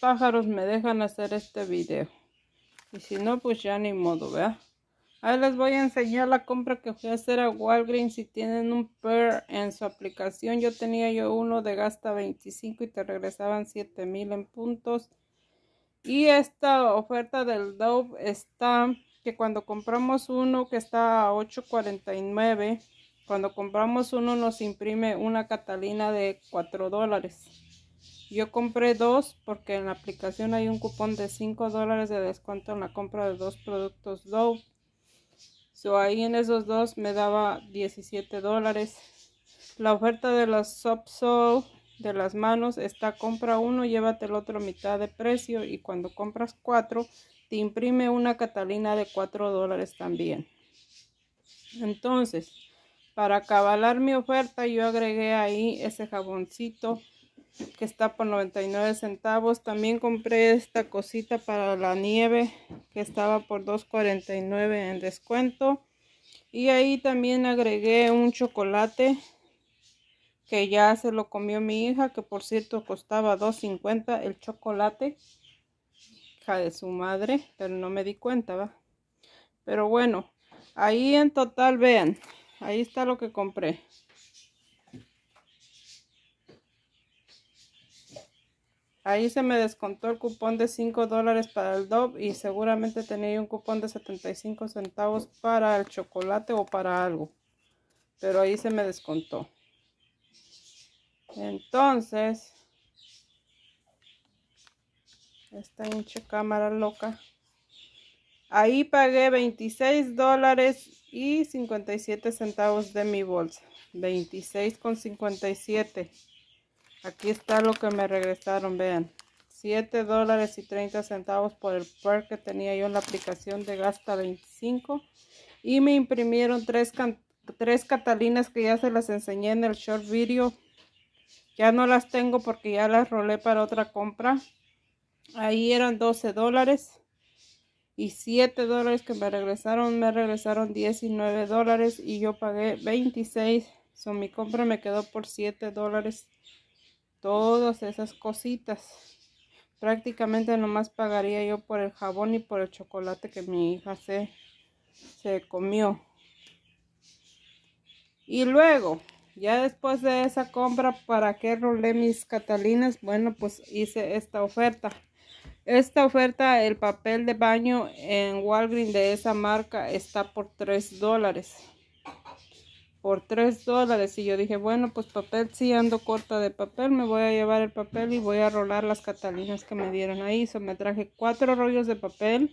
pájaros me dejan hacer este video. Y si no, pues ya ni modo, vea Ahí les voy a enseñar la compra que fui a hacer a Walgreens. Si tienen un PER en su aplicación, yo tenía yo uno de gasta 25 y te regresaban 7000 en puntos. Y esta oferta del Dove está que cuando compramos uno que está a 8.49, cuando compramos uno nos imprime una Catalina de 4 dólares. Yo compré dos porque en la aplicación hay un cupón de 5 dólares de descuento en la compra de dos productos low. So, ahí en esos dos me daba 17 dólares. La oferta de las Sopso de las manos está compra uno, llévate el otro mitad de precio y cuando compras cuatro te imprime una Catalina de 4 dólares también. Entonces, para cabalar mi oferta yo agregué ahí ese jaboncito que está por 99 centavos. También compré esta cosita para la nieve que estaba por 2.49 en descuento. Y ahí también agregué un chocolate que ya se lo comió mi hija, que por cierto costaba 2.50 el chocolate. Hija de su madre, pero no me di cuenta, va. Pero bueno, ahí en total, vean, ahí está lo que compré. Ahí se me descontó el cupón de 5 dólares para el Dove y seguramente tenía un cupón de 75 centavos para el chocolate o para algo. Pero ahí se me descontó. Entonces, esta hincha cámara loca. Ahí pagué 26 dólares y 57 centavos de mi bolsa. 26 con 57 Aquí está lo que me regresaron, vean. 7 dólares y 30 centavos por el perk que tenía yo en la aplicación de Gasta 25. Y me imprimieron tres, tres catalinas que ya se las enseñé en el short video. Ya no las tengo porque ya las rolé para otra compra. Ahí eran 12 dólares. Y 7 dólares que me regresaron, me regresaron 19 dólares y yo pagué 26. So, mi compra me quedó por 7 dólares Todas esas cositas. Prácticamente nomás pagaría yo por el jabón y por el chocolate que mi hija se, se comió. Y luego, ya después de esa compra, ¿para qué rolé mis catalinas? Bueno, pues hice esta oferta. Esta oferta, el papel de baño en Walgreens de esa marca está por 3 dólares por 3 dólares. Y yo dije, bueno, pues papel sí ando corta de papel, me voy a llevar el papel y voy a rolar las catalinas que me dieron ahí. me traje cuatro rollos de papel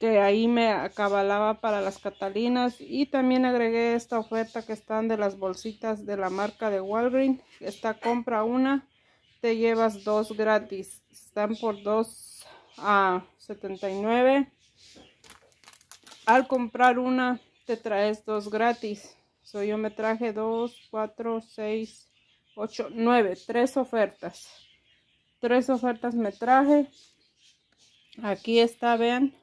que ahí me acabalaba para las catalinas y también agregué esta oferta que están de las bolsitas de la marca de Walgreens. Esta compra una, te llevas dos gratis. Están por 2 a 79. Al comprar una te traes dos gratis. soy yo me traje dos, cuatro, seis, ocho, nueve, tres ofertas. Tres ofertas me traje. Aquí está, vean.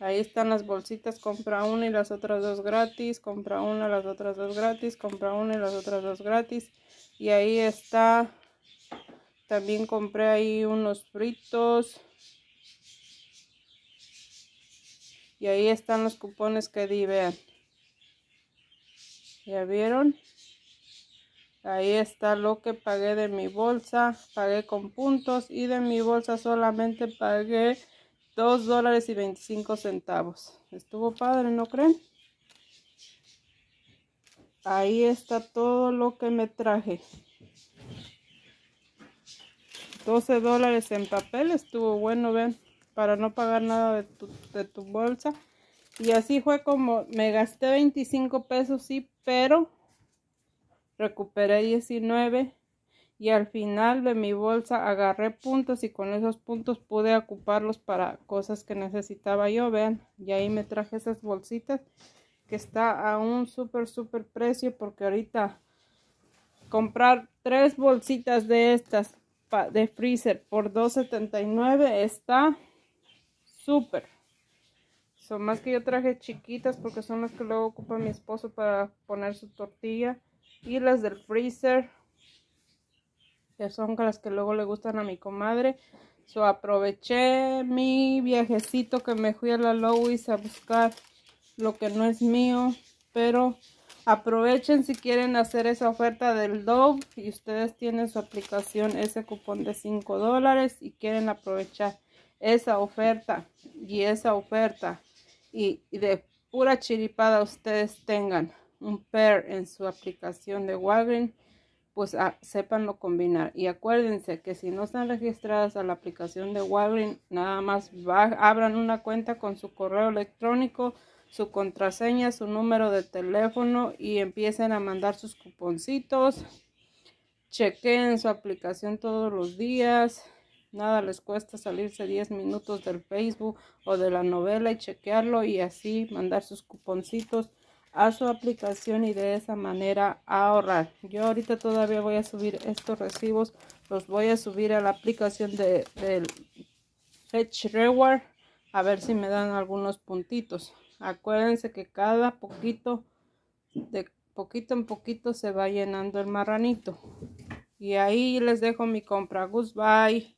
Ahí están las bolsitas, compra una y las otras dos gratis, compra una, las otras dos gratis, compra una y las otras dos gratis. Y ahí está, también compré ahí unos fritos, y ahí están los cupones que di, vean. ¿Ya vieron? Ahí está lo que pagué de mi bolsa. Pagué con puntos y de mi bolsa solamente pagué 2 dólares y 25 centavos. Estuvo padre, ¿no creen? Ahí está todo lo que me traje. 12 dólares en papel, estuvo bueno, ven para no pagar nada de tu, bolsa. Y así fue como me gasté 25 pesos, sí, pero recuperé 19 y al final de mi bolsa agarré puntos y con esos puntos pude ocuparlos para cosas que necesitaba yo, vean, y ahí me traje esas bolsitas que está a un súper súper precio porque ahorita comprar tres bolsitas de estas de freezer por 2.79 está súper. Son más que yo traje chiquitas porque son las que luego ocupa mi esposo para poner su tortilla. Y las del freezer, que son las que luego le gustan a mi comadre. So, aproveché mi viajecito que me fui a la Lois a buscar lo que no es mío. Pero aprovechen si quieren hacer esa oferta del Dove y ustedes tienen su aplicación ese cupón de 5 dólares y quieren aprovechar esa oferta y esa oferta y, de pura chiripada ustedes tengan un pair en su aplicación de Walgreens, pues a, ah, sépanlo combinar. Y acuérdense que si no están registradas a la aplicación de Walgreens, nada más abran una cuenta con su correo electrónico, su contraseña, su número de teléfono y empiecen a mandar sus cuponcitos. Chequen su aplicación todos los días Nada les cuesta salirse 10 minutos del Facebook o de la novela y chequearlo y así mandar sus cuponcitos a su aplicación y de esa manera ahorrar. Yo ahorita todavía voy a subir estos recibos, los voy a subir a la aplicación de, del Fetch Reward a ver si me dan algunos puntitos. Acuérdense que cada poquito, de poquito en poquito se va llenando el marranito. Y ahí les dejo mi compra. Goodbye.